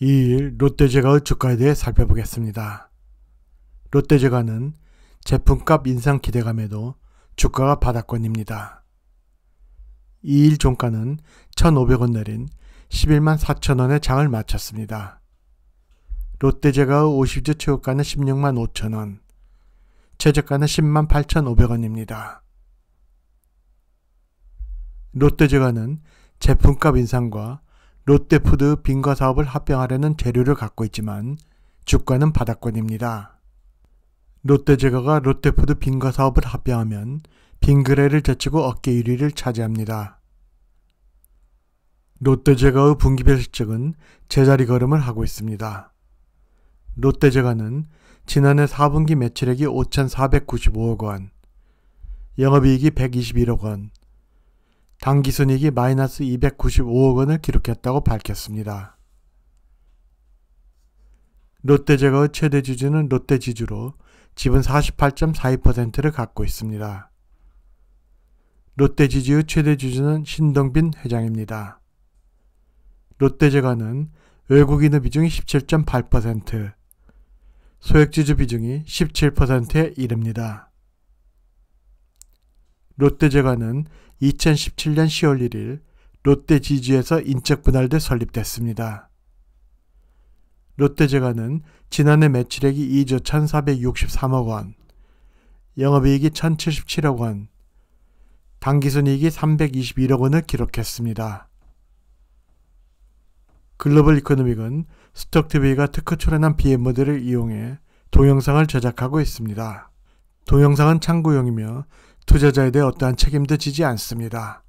2일 롯데제과의 주가에 대해 살펴보겠습니다. 롯데제과는 제품값 인상 기대감에도 주가가 바닥권입니다. 2일 종가는 1,500원 내린 11만 4천원의 장을 마쳤습니다. 롯데제과의 50주 최고가는 16만 5천원, 최저가는 10만 8,500원입니다. 롯데제과는 제품값 인상과 롯데푸드 빙과 사업을 합병하려는 재료를 갖고 있지만 주가는 바닥권입니다. 롯데제과가 롯데푸드 빙과 사업을 합병하면 빙그레를 제치고 어깨 1위를 차지합니다. 롯데제과의 분기별 실적은 제자리 걸음을 하고 있습니다. 롯데제과는 지난해 4분기 매출액이 5,495억 원, 영업이익이 121억 원, 당기순이익이 마이너스 295억 원을 기록했다고 밝혔습니다. 롯데제과의 최대 주주는 롯데지주로 지분 48.42%를 갖고 있습니다. 롯데지주의 최대 주주는 신동빈 회장입니다. 롯데제과는 외국인의 비중이 17.8%, 소액지주 비중이 17%에 이릅니다. 롯데제관는 2017년 10월 1일 롯데 지주에서 인적 분할돼 설립됐습니다. 롯데제관는 지난해 매출액이 2조 1,463억 원, 영업이익이 1,077억 원, 당기순이익이 321억 원을 기록했습니다. 글로벌 이코노믹은 스톡TV가 특허 출원한 비 m 모델을 이용해 동영상을 제작하고 있습니다. 동영상은 참고용이며 투자자에 대해 어떠한 책임도 지지 않습니다.